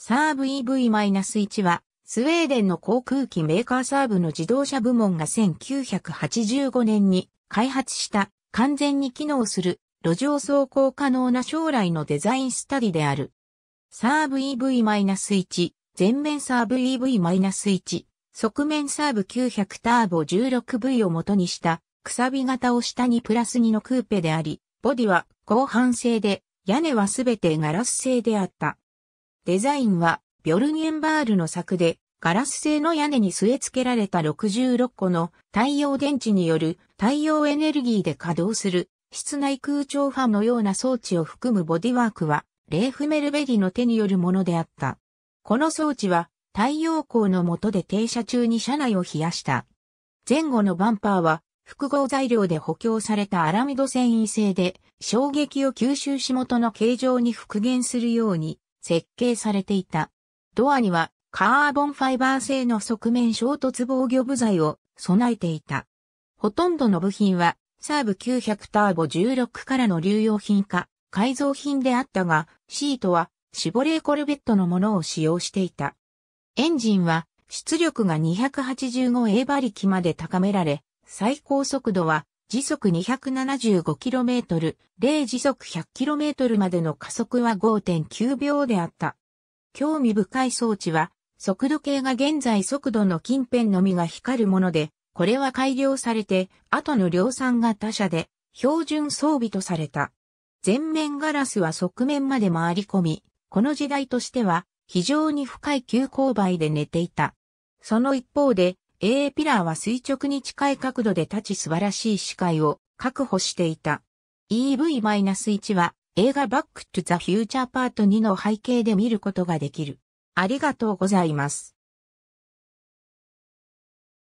サーブ EV-1 は、スウェーデンの航空機メーカーサーブの自動車部門が1985年に開発した完全に機能する路上走行可能な将来のデザインスタディである。サーブ EV-1、前面サーブ EV-1、側面サーブ900ターボ 16V を元にしたくさび型を下にプラス2のクーペであり、ボディは後半製で、屋根はすべてガラス製であった。デザインは、ビョルニエンバールの作で、ガラス製の屋根に据え付けられた66個の太陽電池による太陽エネルギーで稼働する室内空調ファンのような装置を含むボディワークは、レーフメルベリの手によるものであった。この装置は太陽光の下で停車中に車内を冷やした。前後のバンパーは複合材料で補強されたアラミド繊維製で衝撃を吸収し元の形状に復元するように設計されていた。ドアにはカーボンファイバー製の側面衝突防御部材を備えていた。ほとんどの部品はサーブ900ターボ16からの流用品か改造品であったが、シートはシボレーコルベットのものを使用していた。エンジンは出力が 285A 馬力まで高められ、最高速度は時速 275km、0時速 100km までの加速は5.9秒であった。興味深い装置は、速度計が現在速度の近辺のみが光るもので、これは改良されて、後の量産が他社で、標準装備とされた。前面ガラスは側面まで回り込み、この時代としては、非常に深い急勾配で寝ていた。その一方で、A ピラーは垂直に近い角度で立ち素晴らしい視界を確保していた。EV-1 は映画バックトゥザフューチャーパート2の背景で見ることができる。ありがとうございます。